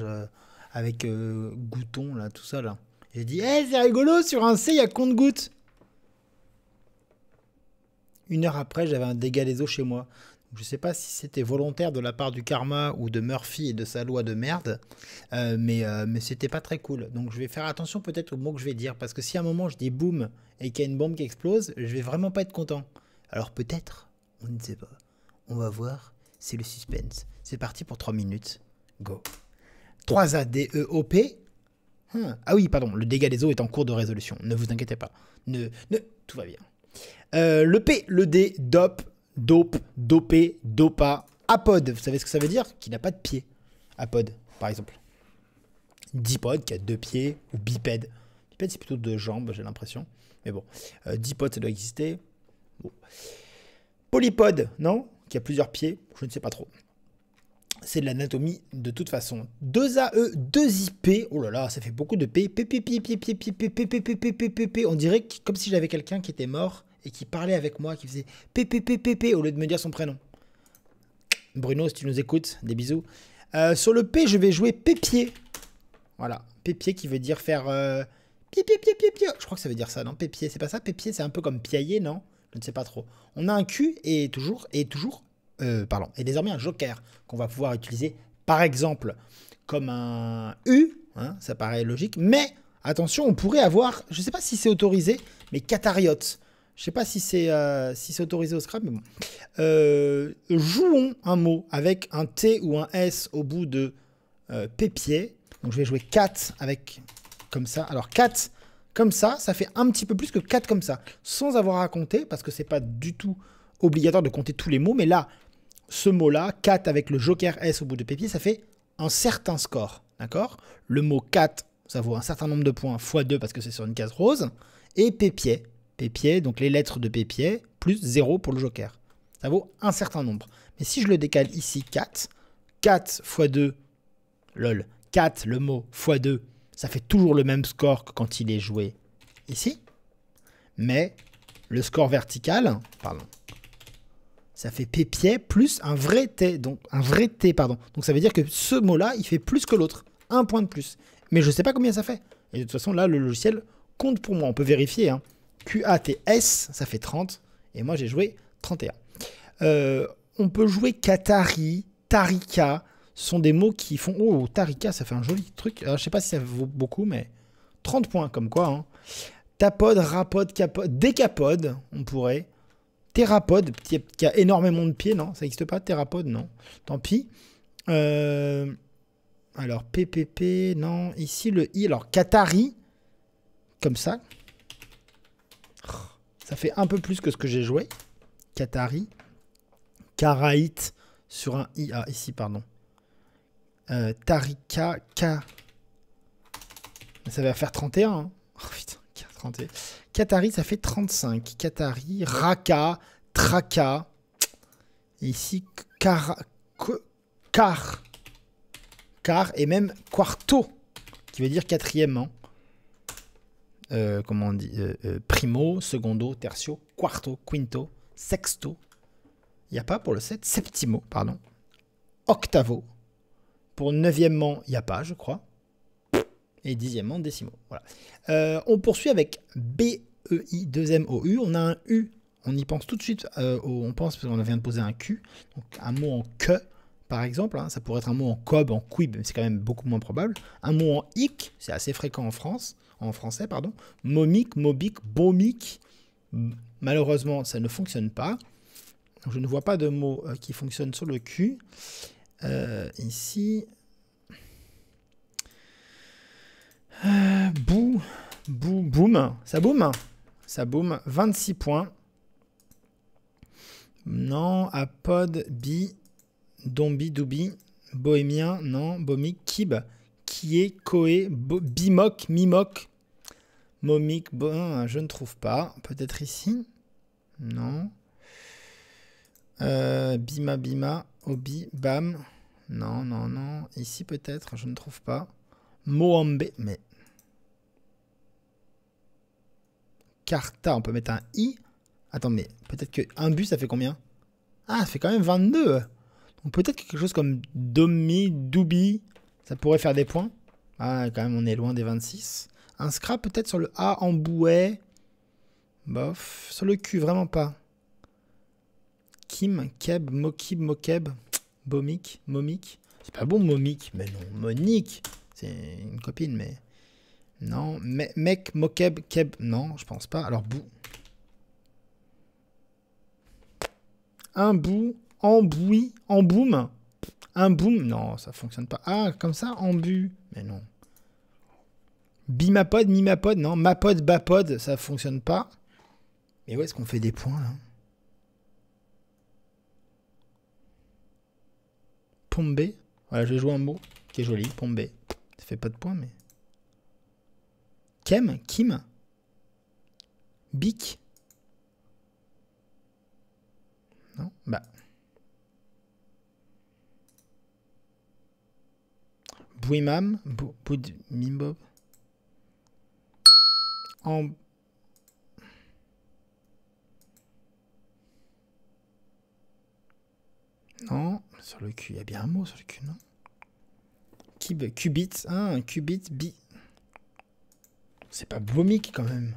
Euh, avec euh, Gouton, là, tout ça, là. J'ai dit, hey, c'est rigolo, sur un C, il y a compte-goutte. Une heure après, j'avais un dégât des eaux chez moi. Je sais pas si c'était volontaire de la part du karma ou de Murphy et de sa loi de merde, euh, mais, mais c'était pas très cool. Donc je vais faire attention peut-être aux mots que je vais dire, parce que si à un moment je dis boum et qu'il y a une bombe qui explose, je vais vraiment pas être content. Alors peut-être, on ne sait pas. On va voir, c'est le suspense. C'est parti pour 3 minutes. Go. 3 e, O, P. Hein. Ah oui, pardon, le dégât des eaux est en cours de résolution. Ne vous inquiétez pas. Ne, ne, tout va bien. Euh, le P, le D, DOP, DOP, DOPé, DOPA, APOD. Vous savez ce que ça veut dire Qui n'a pas de pied. APOD, par exemple. DIPOD, qui a deux pieds, ou bipède. Bipède, c'est plutôt deux jambes, j'ai l'impression. Mais bon, euh, DIPOD, ça doit exister. polypod non Qui a plusieurs pieds, je ne sais pas trop. C'est de l'anatomie de toute façon. 2AE, 2IP. Oh là là, ça fait beaucoup de P. pé On dirait comme si j'avais quelqu'un qui était mort et qui parlait avec moi, qui faisait pé au lieu de me dire son prénom. Bruno, si tu nous écoutes, des bisous. Sur le P, je vais jouer Pépier. Voilà, Pépier qui veut dire faire... pié pié pié Je crois que ça veut dire ça, non Pépier, c'est pas ça Pépier, c'est un peu comme piailler, non Je ne sais pas trop. On a un Q et toujours, et toujours euh, pardon, et désormais un joker qu'on va pouvoir utiliser par exemple comme un U, hein, ça paraît logique, mais attention, on pourrait avoir, je ne sais pas si c'est autorisé, mais Catariote. Je ne sais pas si c'est euh, si c'est autorisé au Scrabble, mais bon. Euh, jouons un mot avec un T ou un S au bout de pépier. Donc je vais jouer 4 avec comme ça. Alors 4 comme ça, ça fait un petit peu plus que 4 comme ça, sans avoir à compter, parce que c'est pas du tout obligatoire de compter tous les mots, mais là, ce mot-là, 4 avec le joker S au bout de Pépier, ça fait un certain score. D'accord Le mot 4, ça vaut un certain nombre de points, x 2 parce que c'est sur une case rose, et Pépier. Pépier, donc les lettres de Pépier, plus 0 pour le joker. Ça vaut un certain nombre. Mais si je le décale ici, 4, 4 x 2, lol, 4, le mot, x 2, ça fait toujours le même score que quand il est joué ici. Mais le score vertical, pardon, ça fait pépier plus un vrai T, donc un vrai T, pardon. Donc ça veut dire que ce mot-là, il fait plus que l'autre, un point de plus. Mais je ne sais pas combien ça fait. Et de toute façon, là, le logiciel compte pour moi. On peut vérifier. Hein. QATS, ça fait 30. Et moi, j'ai joué 31. Euh, on peut jouer Katari, Tarika. Ce sont des mots qui font. Oh, Tarika, ça fait un joli truc. je ne sais pas si ça vaut beaucoup, mais 30 points, comme quoi. Hein. Tapode, rapode, capode, décapode, on pourrait. Thérapode, qui a énormément de pieds, non Ça n'existe pas, Thérapode, non. Tant pis. Euh, alors, PPP, non. Ici, le I. Alors, Qatari, comme ça. Ça fait un peu plus que ce que j'ai joué. Katari. Karaït sur un I. Ah, ici, pardon. Euh, Tarika K. Ça va faire 31. Hein. Oh putain, 30 Qatari, ça fait 35. Qatari, Raka, Traka. ici, Car... Car. Car et même Quarto, qui veut dire quatrièmement hein. euh, comment on dit euh, euh, Primo, secondo, tertio, quarto, quinto, sexto. Il n'y a pas pour le 7. Septimo, pardon. Octavo. Pour neuvièmement, il n'y a pas, je crois et dixièmement décimaux. Voilà. Euh, on poursuit avec B E I 2 U, On a un U, on y pense tout de suite, euh, on pense, parce qu'on vient de poser un Q, donc un mot en Q par exemple, hein. ça pourrait être un mot en cob, en quib, c'est quand même beaucoup moins probable. Un mot en Ic. c'est assez fréquent en France, en français, pardon. Momic, mobic, bomic. Malheureusement, ça ne fonctionne pas. Je ne vois pas de mot euh, qui fonctionne sur le Q. ici, bou, bou, boum. Ça boum Ça boum. 26 points. Non. Apod, Bi, Dombi, Doubi, Bohémien, non. Bomic, Kib, Kie, Koé, Bimok, Mimok, Momik, bon, hein, je ne trouve pas. Peut-être ici Non. Euh, bima, Bima, Obi, Bam. Non, non, non. Ici peut-être, je ne trouve pas. Moambe, mais Carta, on peut mettre un I. Attends, mais peut-être que un bus, ça fait combien Ah, ça fait quand même 22. Donc peut-être quelque chose comme Domi, Doubi, ça pourrait faire des points. Ah, quand même, on est loin des 26. Un scrap peut-être sur le A en bouet. Bof. Sur le Q, vraiment pas. Kim, Keb, Mokib, Mokeb, Bomik, Momik. C'est pas bon, Momik. Mais non, Monique. C'est une copine, mais. Non. mec, moqueb, Keb. Non, je pense pas. Alors, bou, Un bou, En boui. En boum. Un boum. Non, ça fonctionne pas. Ah, comme ça, en bu, Mais non. Bimapod, mimapod. Non, mapod, bapod. Ça fonctionne pas. Mais où est-ce qu'on fait des points, là hein Pombé. Voilà, je vais jouer un mot qui est joli. Pombe, Ça fait pas de points, mais. Kem, Kim, Bic. Non, bah. Bouimam, Boud, Mimbob. En. Non, sur le cul, il y a bien un mot sur le cul, non Kib, Qubit, hein, Qubit, b c'est pas Bomic quand même.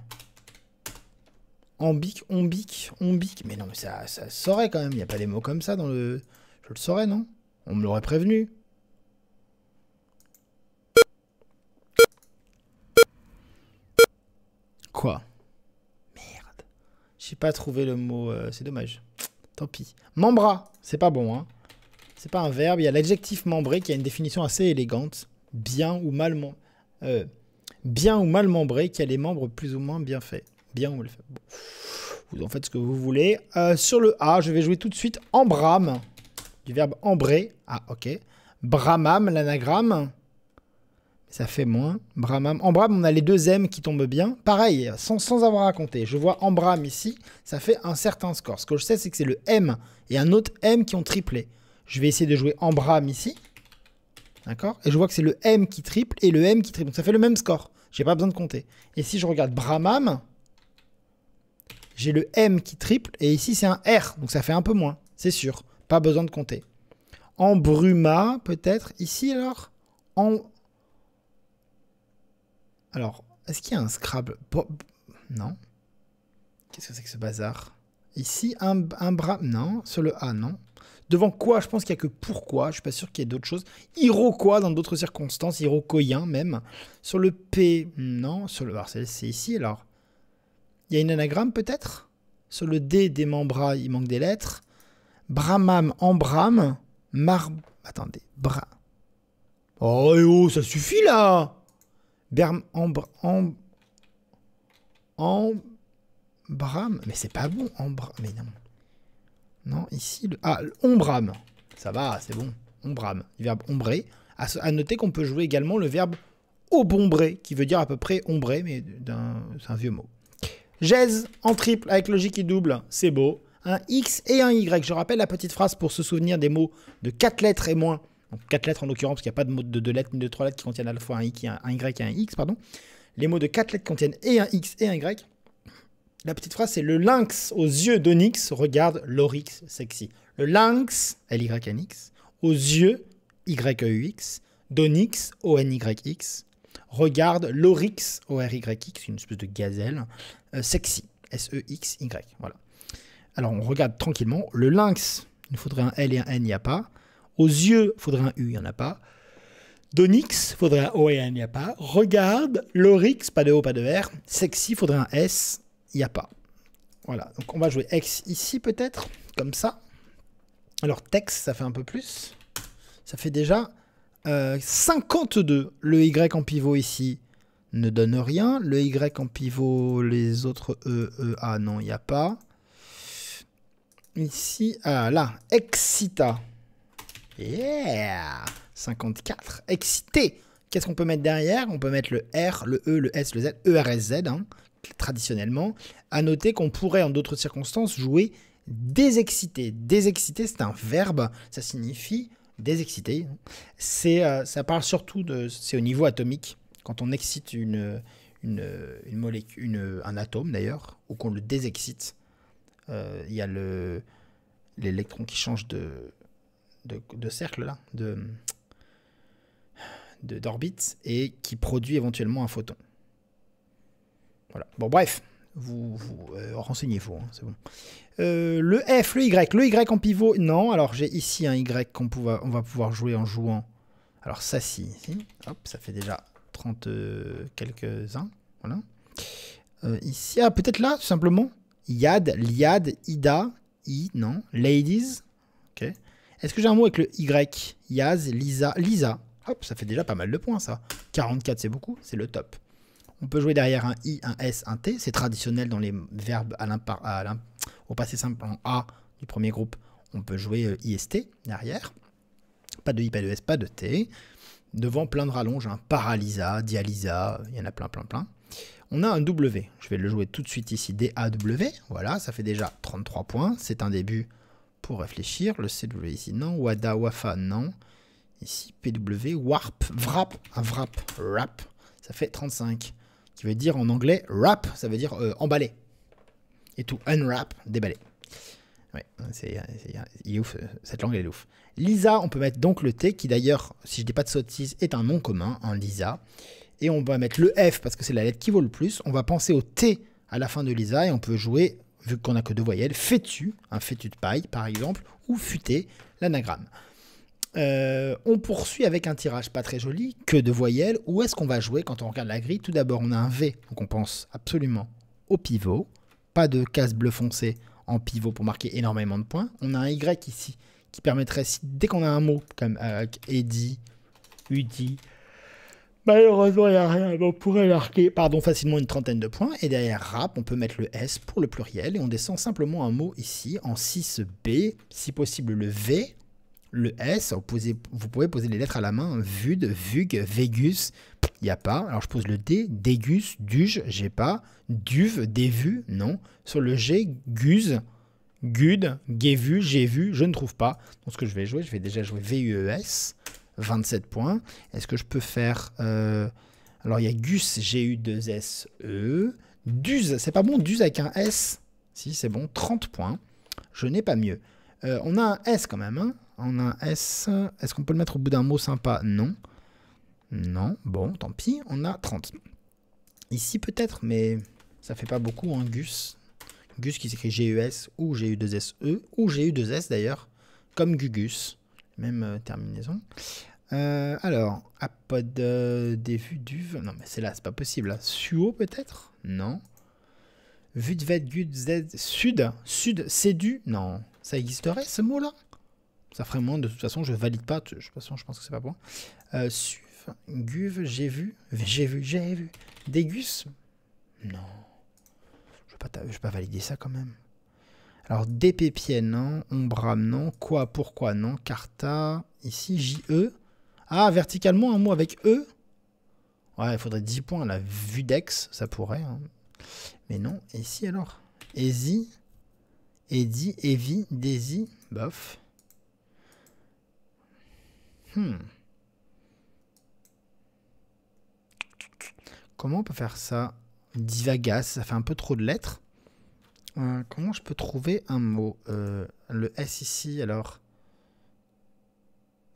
Ambic, ombique, ombique. Mais non, mais ça, ça saurait quand même. Il n'y a pas les mots comme ça dans le. Je le saurais, non On me l'aurait prévenu. Quoi Merde. J'ai pas trouvé le mot. Euh, c'est dommage. Tant pis. Membra, c'est pas bon, hein. C'est pas un verbe. Il y a l'adjectif membré qui a une définition assez élégante. Bien ou mal. Euh, bien ou mal membré, qui a les membres plus ou moins bien faits. Bien ou mal faits. Vous en faites ce que vous voulez. Euh, sur le A, je vais jouer tout de suite en embrame, du verbe embrer. Ah, ok. Bramam, l'anagramme. Ça fait moins. Bramam. Embram, on a les deux M qui tombent bien. Pareil, sans, avoir à compter. Je vois Embram ici, ça fait un certain score. Ce que je sais, c'est que c'est le M et un autre M qui ont triplé. Je vais essayer de jouer Embram ici. D'accord Et je vois que c'est le M qui triple et le M qui triple. Donc ça fait le même score. J'ai pas besoin de compter. Et si je regarde Brahmam, j'ai le M qui triple et ici c'est un R, donc ça fait un peu moins, c'est sûr. Pas besoin de compter. En Bruma, peut-être. Ici alors En. Alors, est-ce qu'il y a un Scrabble Non. Qu'est-ce que c'est que ce bazar Ici, un, un Non, sur le A, non. Devant quoi Je pense qu'il n'y a que pourquoi. Je suis pas sûr qu'il y ait d'autres choses. Iroquois dans d'autres circonstances, iroquoien même. Sur le P, non. Sur le, c'est ici alors. Il y a une anagramme peut-être Sur le D, des membras, il manque des lettres. Bramam, Ambram, Mar. Attendez, Bra. Oh, eh oh ça suffit là Berm, en Amb... Bram... Mais c'est pas bon, Ambram. Mais non. Non, ici, le... ah, ombram. Ça va, c'est bon. Ombram, le verbe ombrer. À, noter qu'on peut jouer également le verbe obombrer, qui veut dire à peu près ombrer, mais c'est un vieux mot. Gèse en triple avec logique et double, c'est beau. Un X et un Y. Je rappelle la petite phrase pour se souvenir des mots de 4 lettres et moins. Donc 4 lettres en l'occurrence, parce qu'il n'y a pas de mots de 2 lettres ni de 3 lettres qui contiennent à la fois un, y, un y et un X. Pardon. Les mots de 4 lettres contiennent et un X et un Y. La petite phrase, c'est le lynx aux yeux d'Onyx regarde l'oryx sexy. Le lynx, L-Y-N-X, aux yeux, Y-E-U-X, d'Onyx, O-N-Y-X, regarde l'oryx, O-R-Y-X, une espèce de gazelle, euh, sexy, S-E-X-Y. Voilà. Alors on regarde tranquillement. Le lynx, il faudrait un L et un N, il n'y a pas. Aux yeux, il faudrait un U, il n'y en a pas. D'Onyx, il faudrait un O et un, il n'y a pas. Regarde, l'oryx, pas de O, pas de R. Sexy, il faudrait un S, il n'y a pas. Voilà, donc on va jouer X ici peut-être, comme ça. Alors Tex, ça fait un peu plus. Ça fait déjà 52. Euh, le Y en pivot ici ne donne rien. Le Y en pivot, les autres E, E, A, non, il n'y a pas. Ici, ah là, Excita. Yeah 54. Excité. Qu'est-ce qu'on peut mettre derrière On peut mettre le R, le E, le S, le Z, ERSZ, hein, traditionnellement. À noter qu'on pourrait, en d'autres circonstances, jouer désexcité. Désexcité, c'est un verbe, ça signifie désexciter. C'est, euh, ça parle surtout de, c'est au niveau atomique, quand on excite une, une, molécule, un atome d'ailleurs, ou qu'on le désexcite. Euh, il y a le, l'électron qui change de, de, de cercle de, de d'orbite et qui produit éventuellement un photon. Voilà. Bon, bref, vous, euh, renseignez-vous, hein, c'est bon. Euh, le F, le Y, le Y en pivot, non. Alors, j'ai ici un Y qu'on va pouvoir jouer en jouant. Alors, ça, si. Hop, ça fait déjà 30 euh, quelques-uns. Voilà. ici, ah, peut-être là, tout simplement. Yad, Liad, Ida, I, non. Ladies. Ok. Est-ce que j'ai un mot avec le Y Yaz, Lisa, Lisa. Hop, ça fait déjà pas mal de points, ça. 44, c'est beaucoup, c'est le top. On peut jouer derrière un i, un s, un t. C'est traditionnel dans les verbes au passé simple en a du premier groupe. On peut jouer euh, ist derrière. Pas de i, pas de s, pas de t. Devant plein de rallonges, paralysa, dialysa, il y en a plein, plein, plein. On a un W. Je vais le jouer tout de suite ici, D-A-W, Voilà, ça fait déjà 33 points. C'est un début pour réfléchir. Le CW ici, non. WADA, WAFA, non. Ici, PW, WARP, Wrap, un Wrap, RAP. Ça fait 35 qui veut dire en anglais wrap, ça veut dire euh, emballer. Et tout unwrap, déballer. Ouais, c'est, ouf, cette langue est ouf. Lisa, on peut mettre donc le T, qui d'ailleurs, si je dis pas de sottises, est un nom commun, un hein, Lisa. Et on va mettre le F parce que c'est la lettre qui vaut le plus. On va penser au T à la fin de Lisa et on peut jouer, vu qu'on n'a que deux voyelles, fétu, un fétu de paille par exemple, ou futé, l'anagramme. Euh, on poursuit avec un tirage pas très joli, que de voyelles. Où est-ce qu'on va jouer quand on regarde la grille Tout d'abord, on a un V, donc on pense absolument au pivot. Pas de case bleu foncé en pivot pour marquer énormément de points. On a un Y ici qui permettrait, dès qu'on a un mot comme euh, Eddy, Udi, malheureusement il n'y a rien, on pourrait marquer pardon, facilement une trentaine de points. Et derrière rap, on peut mettre le S pour le pluriel et on descend simplement un mot ici en 6B, si possible le V le S, vous, pouvez poser les lettres à la main, Vud, Vug, Vegus, il n'y a pas. Alors je pose le D, Dégus, Duge, j'ai pas. Duve, Dévu, non. Sur le G, Guse, Gud, Gévu, J'ai vu, je ne trouve pas. Donc ce que je vais jouer, je vais déjà jouer VUES, 27 points. Est-ce que je peux faire... Euh, alors il y a Gus, gu 2 E. duse, c'est pas bon, duse avec un S Si, c'est bon, 30 points. Je n'ai pas mieux. Euh, on a un S quand même, hein on un S. Est-ce qu'on peut le mettre au bout d'un mot sympa Non. Non, bon, tant pis, on a 30. Ici peut-être, mais ça fait pas beaucoup, hein, Gus. Gus qui s'écrit G-U-S ou u 2 e ou u 2 s d'ailleurs, comme Gugus, même euh, terminaison. Euh, alors, apod euh, des vues d'uve. Non, mais c'est là, c'est pas possible. Suo peut-être Non. Vudvet, Gud, Sud Sud, c'est du Non. Ça existerait ce mot-là ça ferait moins. De toute façon, je valide pas. De toute façon, je pense que c'est pas bon. Euh, guve, j'ai vu. J'ai vu, j'ai vu. Dégus Non. Je ne vais, pas valider ça quand même. Alors, Dépépienne, non. Hein, Ombra, non. Quoi, pourquoi, non. Carta, ici, J-E. Ah, verticalement, un mot avec E Ouais, il faudrait 10 points. La vue d'ex, ça pourrait. Hein. Mais non. Et si alors Easy, Eddie, Evie, Daisy, bof. Hmm. Comment on peut faire ça Divagas, ça fait un peu trop de lettres. Euh, comment je peux trouver un mot euh, Le S ici, alors.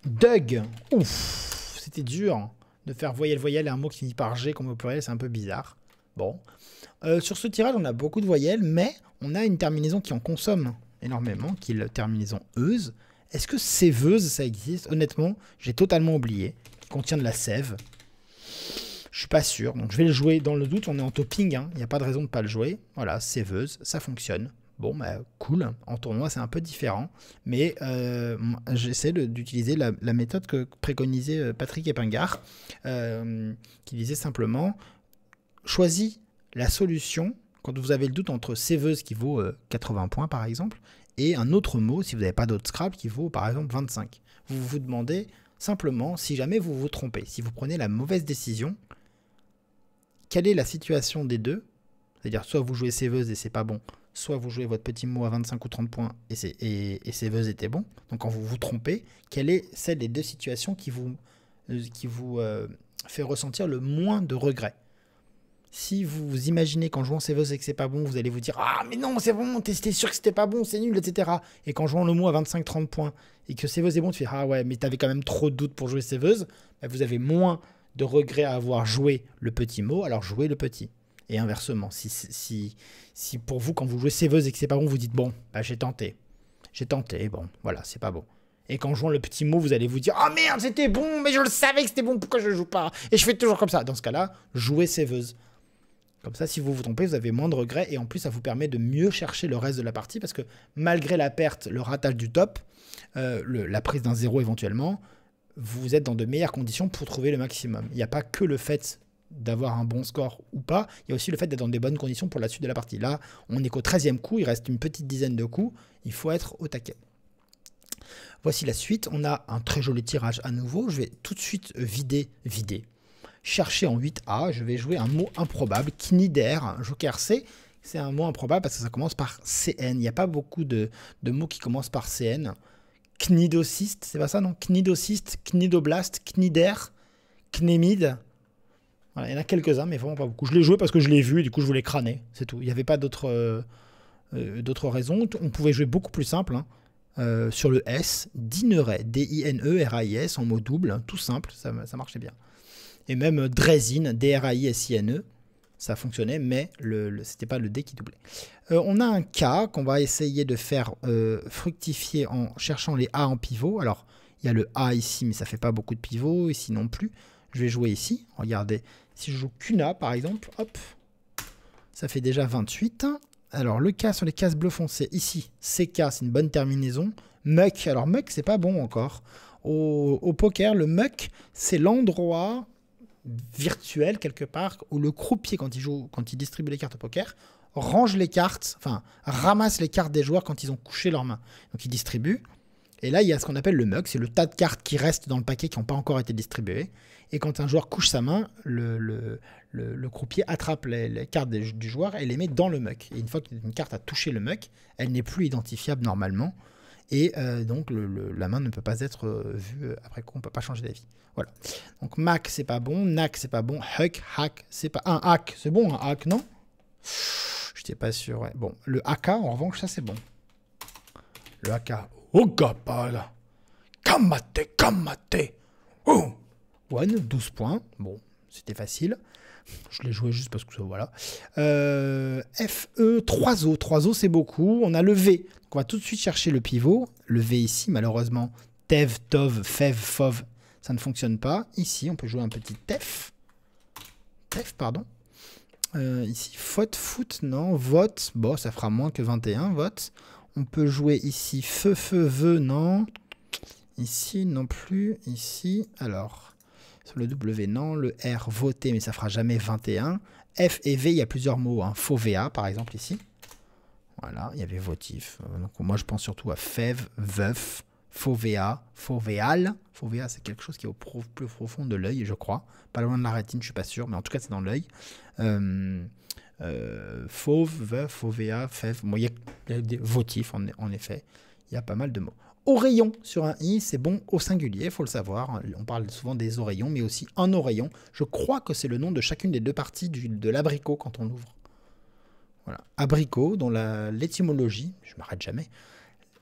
Doug Ouf C'était dur hein, de faire voyelle-voyelle et un mot qui finit par G comme au pluriel, c'est un peu bizarre. Bon. Euh, sur ce tirage, on a beaucoup de voyelles, mais on a une terminaison qui en consomme énormément, qui est la terminaison euse. Est-ce que séveuse, ça existe Honnêtement, j'ai totalement oublié. Il contient de la sève. Je suis pas sûr. Donc je vais le jouer dans le doute. On est en topping. Hein. Il n'y a pas de raison de pas le jouer. Voilà, séveuse, ça fonctionne. Bon, bah, cool. En tournoi, c'est un peu différent. Mais euh, j'essaie d'utiliser la, méthode que préconisait euh, Patrick Epingard. Euh, qui disait simplement choisis la solution quand vous avez le doute entre séveuse qui vaut 80 points par exemple et un autre mot si vous n'avez pas d'autre scrap qui vaut par exemple 25. Vous vous demandez simplement si jamais vous vous trompez, si vous prenez la mauvaise décision, quelle est la situation des deux C'est-à-dire soit vous jouez séveuse et c'est pas bon, soit vous jouez votre petit mot à 25 ou 30 points et, c'est, et, était bon. Donc quand vous vous trompez, quelle est celle des deux situations qui vous, euh, qui vous euh, fait ressentir le moins de regrets si vous imaginez qu'en jouant Seveuse et que c'est pas bon, vous allez vous dire Ah, mais non, c'est bon, t'étais sûr que c'était pas bon, c'est nul, etc. Et qu'en jouant le mot à 25-30 points et que Seveuse est bon, tu fais Ah ouais, mais t'avais quand même trop de doutes pour jouer Seveuse, bah, vous avez moins de regrets à avoir joué le petit mot, alors jouez le petit. Et inversement, si, si, si pour vous, quand vous jouez Seveuse et que c'est pas bon, vous dites Bon, bah, j'ai tenté. J'ai tenté, bon, voilà, c'est pas bon. Et qu'en jouant le petit mot, vous allez vous dire Ah merde, c'était bon, mais je le savais que c'était bon, pourquoi je ne joue pas Et je fais toujours comme ça. Dans ce cas-là, jouez Seveuse. Comme ça, si vous vous trompez, vous avez moins de regrets et en plus, ça vous permet de mieux chercher le reste de la partie parce que malgré la perte, le ratage du top, euh, la prise d'un zéro éventuellement, vous êtes dans de meilleures conditions pour trouver le maximum. Il n'y a pas que le fait d'avoir un bon score ou pas, il y a aussi le fait d'être dans des bonnes conditions pour la suite de la partie. Là, on est qu'au 13e coup, il reste une petite dizaine de coups, il faut être au taquet. Voici la suite, on a un très joli tirage à nouveau, je vais tout de suite vider, vider, chercher en 8A, je vais jouer un mot improbable, Knider, Joker C. C'est un mot improbable parce que ça commence par CN. Il n'y a pas beaucoup de, mots qui commencent par CN. Knidocyste, c'est pas ça non Knidocyste, Knidoblast, Knider, Knémide. Voilà, il y en a quelques-uns, mais vraiment pas beaucoup. Je l'ai joué parce que je l'ai vu, et du coup je voulais crâner, c'est tout. Il n'y avait pas d'autres euh, euh, d'autres raisons. On pouvait jouer beaucoup plus simple. Hein. Euh, sur le S, Dineret, D-I-N-E-R-A-I-S, en mot double, hein, tout simple, ça marchait bien et même Dresin, D-R-A-I-S-I-N-E. Ça fonctionnait, mais le, c'était pas le D qui doublait. Euh, on a un K qu'on va essayer de faire euh, fructifier en cherchant les A en pivot. Alors, il y a le A ici, mais ça fait pas beaucoup de pivot, ici non plus. Je vais jouer ici. Regardez, si je joue A, par exemple, hop, ça fait déjà 28. Alors, le K sur les cases bleues foncé, ici, CK, c'est une bonne terminaison. Muck, alors Muck, c'est pas bon encore. Au, au, poker, le muck, c'est l'endroit virtuel quelque part où le croupier quand il joue quand il distribue les cartes au poker range les cartes enfin ramasse les cartes des joueurs quand ils ont couché leurs mains donc il distribue et là il y a ce qu'on appelle le muck, c'est le tas de cartes qui restent dans le paquet qui n'ont pas encore été distribuées et quand un joueur couche sa main le, le, le, croupier attrape les, cartes du joueur et les met dans le muck et une fois qu'une carte a touché le muck elle n'est plus identifiable normalement et euh, donc la main ne peut pas être euh, vue euh, après coup, on ne peut pas changer d'avis. Voilà. Donc Mac c'est pas bon, Nac c'est pas bon, Huck, Hack c'est pas. Un Hack c'est bon, un Hack non Je n'étais pas sûr. Ouais. Bon, le AK en revanche ça c'est bon. Le AK. là. Kamate, kamate. Oh. One, 12 points. Bon, c'était facile. Je l'ai joué juste parce que voilà. Euh, FE, 3O. 3O, c'est beaucoup. On a le V. on va tout de suite chercher le pivot. Le V ici, malheureusement. Tev, Tov, Fev, Fov. Ça ne fonctionne pas. Ici, on peut jouer un petit Tef. Tef, pardon. Euh, ici, foot, foot, non, vote, bon, ça fera moins que 21, votes. On peut jouer ici, feu, feu, Veu, non. Ici, non plus, ici, alors. Sur le W, non. Le R, voté, mais ça fera jamais 21. F et V, il y a plusieurs mots. Hein. par exemple, ici. Voilà, il y avait votif. Euh, donc moi, je pense surtout à fève, veuf, faux VA, Fovea, c'est quelque chose qui est au plus profond de l'œil, je crois. Pas loin de la rétine, je suis pas sûr, mais en tout cas, c'est dans l'œil. Euh, euh, fauve, veuf, fauvea, fève. il y a, des votifs, en effet. Il y a pas mal de mots. Oreillon sur un i, c'est bon au singulier, faut le savoir. On parle souvent des oreillons, mais aussi un oreillon. Je crois que c'est le nom de chacune des deux parties de l'abricot quand on l'ouvre. Voilà. Abricot, dont l'étymologie, je m'arrête jamais.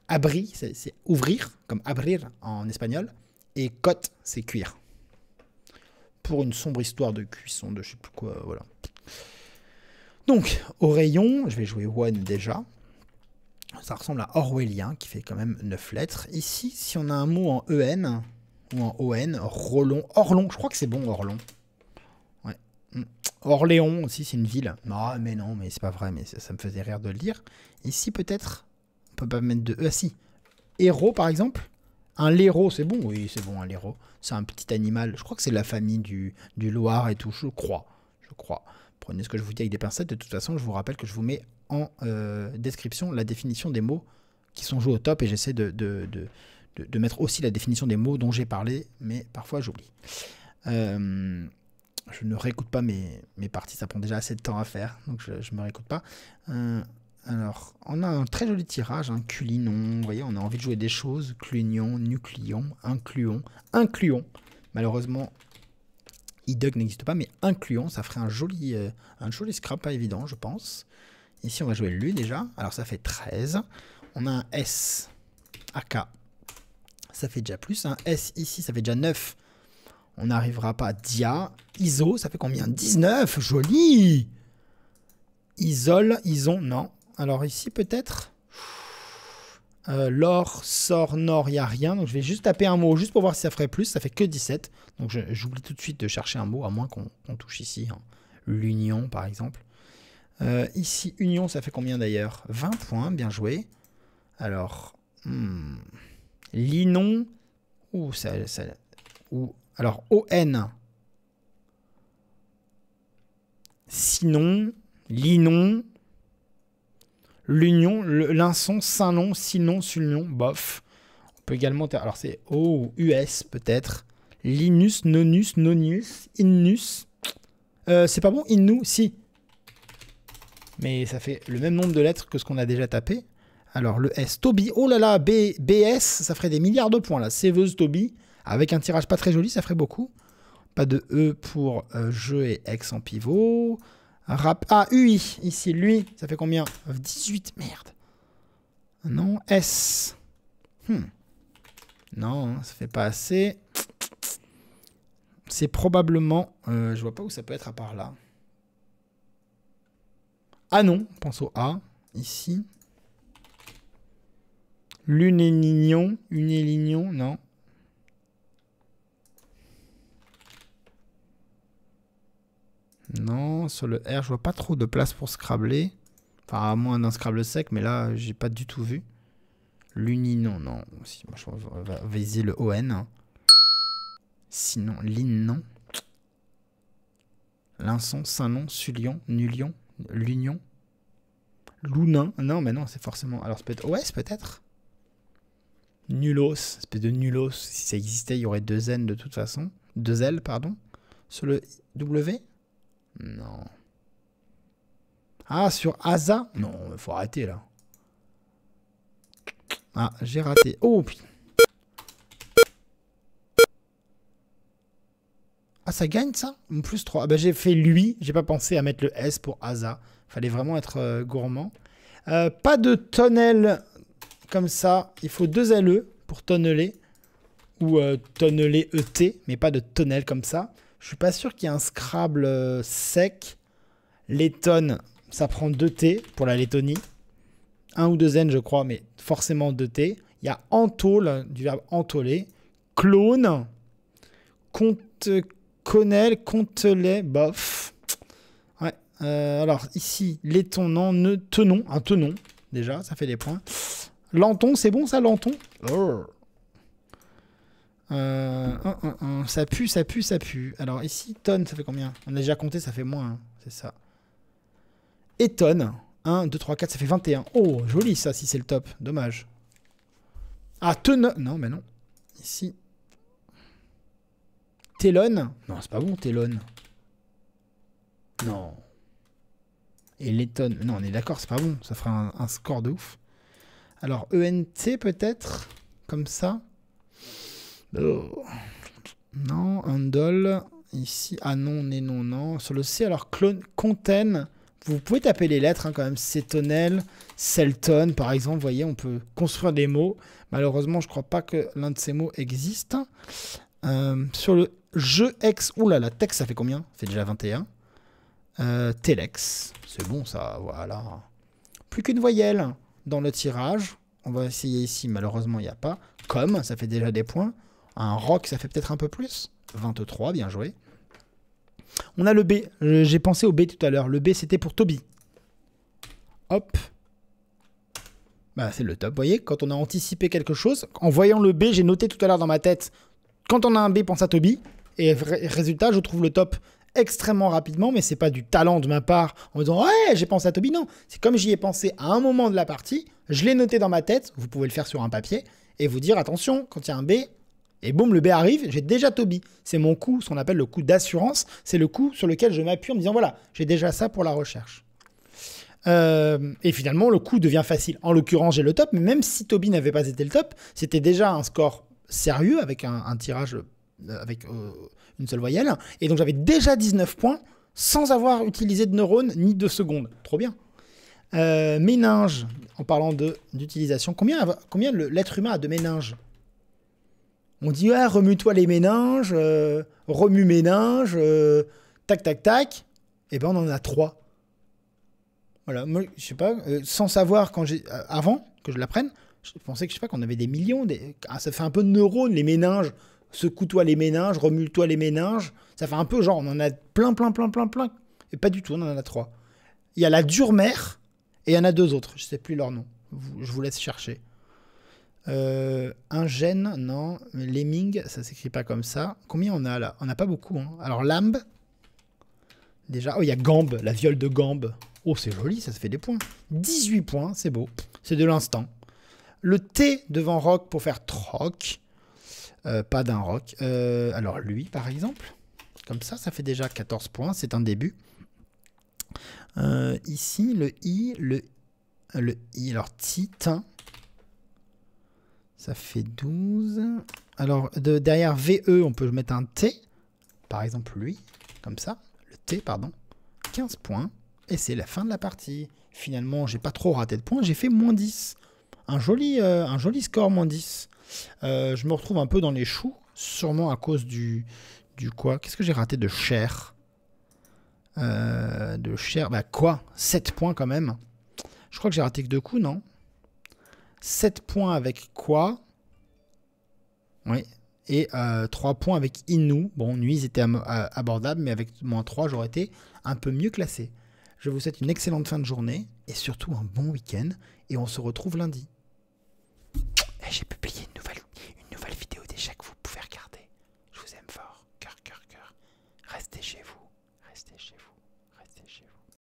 Abri, c'est ouvrir, comme abrir en espagnol. Et cote, c'est cuire. Pour une sombre histoire de cuisson, de je sais plus quoi, voilà. Donc, oreillon, je vais jouer one déjà ça ressemble à orwellien, qui fait quand même 9 lettres. Ici, si on a un mot en EN ou en ON, Rolon, Orlon, je crois que c'est bon, Orlon. Mm. Orléon Orléans aussi, c'est une ville. Ah mais non, mais c'est pas vrai, mais ça, me faisait rire de le dire. Ici, peut-être, on peut pas mettre de E. Ah si, héros par exemple un léro, c'est bon Oui, c'est bon, un léro. C'est un petit animal. Je crois que c'est la famille du, du et tout, je crois. Je crois. Prenez ce que je vous dis avec des pincettes. De toute façon, je vous rappelle que je vous mets euh, description la définition des mots qui sont joués au top et j'essaie de, de, de, de, mettre aussi la définition des mots dont j'ai parlé, mais parfois j'oublie. Euh, je ne réécoute pas mes, mes, parties, ça prend déjà assez de temps à faire, donc je ne me réécoute pas. Euh, alors, on a un très joli tirage, un hein, culinon, voyez, on a envie de jouer des choses, clunion, nuclion, incluon, incluon. Malheureusement, idug n'existe pas, mais incluon, ça ferait un joli, un joli scrap, pas évident, je pense. Ici, on va jouer le déjà. Alors, ça fait 13. On a un S, AK. Ça fait déjà plus. Un hein. S ici, ça fait déjà 9. On n'arrivera pas. Dia, ISO, ça fait combien 19 Joli Isole, ison, non. Alors ici, peut-être euh, L'or, sort, nord, il n'y a rien. Donc je vais juste taper un mot, juste pour voir si ça ferait plus. Ça fait que 17. Donc j'oublie tout de suite de chercher un mot, à moins qu'on touche ici. Hein. L'union, par exemple. Euh, ici, Union, ça fait combien d'ailleurs 20 points, bien joué. Alors, hmm, Linon, ou ça, ou, alors ON. Sinon, Linon, l'Union, Linson, saint Sinon, Sulnon, bof. On peut également, alors c'est O ou US peut-être. Linus, Nonus, Nonius, Innus. Euh, c'est pas bon, Innu, si mais ça fait le même nombre de lettres que ce qu'on a déjà tapé. Alors le S, Toby, oh là là, B, BS, ça ferait des milliards de points là. Séveuse Toby, avec un tirage pas très joli, ça ferait beaucoup. Pas de E pour euh, jeu et X en pivot. Rap, ah, UI, ici, lui, ça fait combien 18, merde. Non, S. Hmm. Non, hein, ça fait pas assez. C'est probablement... Euh, je vois pas où ça peut être à part là. Ah non, pense au A, ici. et lignon, non. Non, sur le R, je vois pas trop de place pour scrabler. Enfin, à moins d'un scrabble sec, mais là, j'ai pas du tout vu. L'uninon, non. Si, moi, je vais le ON. Hein. Sinon, l'innon. Linson, Saint-Nom, Sulion, Nulion. L'Union Lounin Non, mais non, c'est forcément. Alors, ça peut OS peut-être Nulos, espèce de Nulos. Si ça existait, il y aurait deux N de toute façon. Deux L, pardon. Sur le W Non. Ah, sur Asa Non, faut arrêter là. Ah, j'ai raté. Oh putain. Ah, ça gagne ça Plus 3. Ah, bah, j'ai fait lui. J'ai pas pensé à mettre le S pour Asa. Fallait vraiment être euh, gourmand. Euh, pas de tonnel comme ça. Il faut deux LE pour tonneler. Ou tonnelé euh, tonneler ET, mais pas de tonnel comme ça. Je suis pas sûr qu'il y ait un Scrabble sec. Les ça prend deux T pour la Lettonie. Un ou deux N, je crois, mais forcément deux T. Il y a entôle, du verbe entoler. Clone. Compte Connell, Contelet, bof. Ouais. Euh, alors ici, l'étonnant, ne, tenons, un tenon, déjà, ça fait des points. Lenton, c'est bon ça, Lenton euh, Ça pue, ça pue, ça pue. Alors ici, tonne, ça fait combien On a déjà compté, ça fait moins, hein, c'est ça. Et tonne, 1, 2, 3, 4, ça fait 21. Oh, joli ça, si c'est le top, dommage. Ah, tenon, non mais non. Ici, Telon. Non, c'est pas bon, Telon. Non. Et Letton. Non, on est d'accord, c'est pas bon. Ça ferait un, score de ouf. Alors, ENT peut-être Comme ça Non, Andol, Ici. Ah non, non, non, non. Sur le C, alors, clone, Conten. Vous pouvez taper les lettres hein, quand même. Cétonel, Selton, par exemple. Vous voyez, on peut construire des mots. Malheureusement, je crois pas que l'un de ces mots existe. Euh, sur le Jeux ex. Oulala, oh là là, Tex, ça fait combien Ça fait déjà 21. Euh, Telex. C'est bon, ça, voilà. Plus qu'une voyelle dans le tirage. On va essayer ici, malheureusement, il n'y a pas. Comme, ça fait déjà des points. Un rock, ça fait peut-être un peu plus. 23, bien joué. On a le B. Euh, j'ai pensé au B tout à l'heure. Le B, c'était pour Toby. Hop. Bah, c'est le top. Vous voyez, quand on a anticipé quelque chose, en voyant le B, j'ai noté tout à l'heure dans ma tête. Quand on a un B, pense à Toby. Et résultat, je trouve le top extrêmement rapidement, mais c'est pas du talent de ma part en me disant ouais j'ai pensé à Toby. Non, c'est comme j'y ai pensé à un moment de la partie, je l'ai noté dans ma tête. Vous pouvez le faire sur un papier et vous dire attention quand il y a un B. Et boum, le B arrive, j'ai déjà Toby. C'est mon coup, ce qu'on appelle le coup d'assurance. C'est le coup sur lequel je m'appuie en me disant voilà, j'ai déjà ça pour la recherche. Euh, et finalement, le coup devient facile. En l'occurrence, j'ai le top, mais même si Toby n'avait pas été le top, c'était déjà un score sérieux avec un tirage euh, avec euh, une seule voyelle. Et donc j'avais déjà 19 points sans avoir utilisé de neurones ni de secondes. Trop bien. Euh, méninge, en parlant d'utilisation, combien, combien l'être humain a de méninges On dit, remue-toi les méninges, euh, remue méninges, tac, tac, tac. Eh ben, on en a trois. Voilà, moi, je sais pas, sans savoir quand j'ai, avant que je l'apprenne, je pensais que, je sais pas, qu'on avait des millions, des, ah, ça fait un peu de neurones, les méninges secoue-toi les méninges, remue-toi les méninges. Ça fait un peu genre, on en a plein, plein, plein, plein, plein. Et pas du tout, on en a trois. Il y a la dure mère et il y en a deux autres. Je sais plus leur nom. Je vous laisse chercher. Euh, un gène, non. Lemming, ça s'écrit pas comme ça. Combien on a là On n'a pas beaucoup. Hein. Alors Lamb. Déjà. Oh, il y a gambe, la viole de gambe. Oh, c'est joli, ça se fait des points. 18 points, c'est beau. C'est de l'instant. Le T devant rock pour faire troc. Euh, pas d'un rock. Euh, alors lui, par exemple, comme ça, ça fait déjà 14 points, c'est un début. Euh, ici, le i, le, le i, alors titan, hein. ça fait 12. Alors derrière VE, on peut mettre un T, par exemple lui, comme ça, le T, pardon, 15 points, et c'est la fin de la partie. Finalement, j'ai pas trop raté de points, j'ai fait moins 10. Un joli, un joli score moins 10. Euh, je me retrouve un peu dans les choux, sûrement à cause du, du quoi Qu'est-ce que j'ai raté de cher euh, De cher, bah quoi 7 points quand même. Je crois que j'ai raté que deux coups, non 7 points avec quoi Oui. Et euh, 3 points avec Inou. Bon, Nuise était euh, abordable, mais avec moins 3, j'aurais été un peu mieux classé. Je vous souhaite une excellente fin de journée et surtout un bon week-end. Et on se retrouve lundi. Eh, j'ai publié vous pouvez regarder. Je vous aime fort, cœur, cœur, cœur. Restez chez vous.